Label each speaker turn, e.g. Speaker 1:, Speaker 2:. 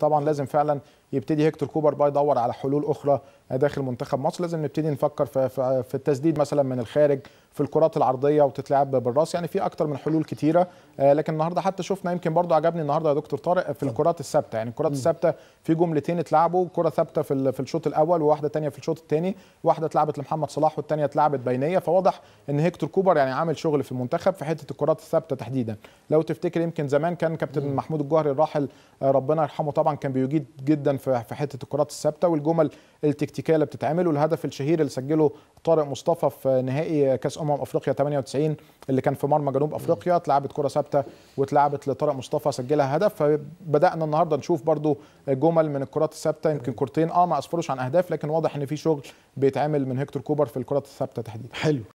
Speaker 1: طبعا لازم فعلا يبتدي هيكتور كوبر بقى يدور على حلول اخرى داخل منتخب مصر لازم نبتدي نفكر في, في التسديد مثلا من الخارج في الكرات العرضيه وتتلعب بالراس يعني في اكتر من حلول كتيره آه، لكن النهارده حتى شفنا يمكن برده عجبني النهارده يا دكتور طارق في الكرات الثابته يعني الكرات الثابته في جملتين اتلعبوا كره ثابته في في الشوط الاول وواحده ثانيه في الشوط الثاني واحده اتلعبت لمحمد صلاح والثانيه اتلعبت بينيه فواضح ان هيكتور كوبر يعني عامل شغل في المنتخب في حته الكرات الثابته تحديدا لو تفتكر يمكن زمان كان كابتن محمود الجوهري الراحل آه، ربنا يرحمه طبعا كان بيجيد جدا في حته الكرات الثابته والجمل التكتيكيه اللي بتتعمل والهدف الشهير اللي سجله طارق مصطفى في نهائي كاس امم افريقيا 98 اللي كان في مرمى جنوب افريقيا اتلعبت كره ثابته واتلعبت لطارق مصطفى سجلها هدف فبدانا النهارده نشوف برضو جمل من الكرات الثابته يمكن كورتين اه ما اسفروش عن اهداف لكن واضح ان في شغل بيتعمل من هيكتور كوبر في الكرات الثابته تحديدا حلو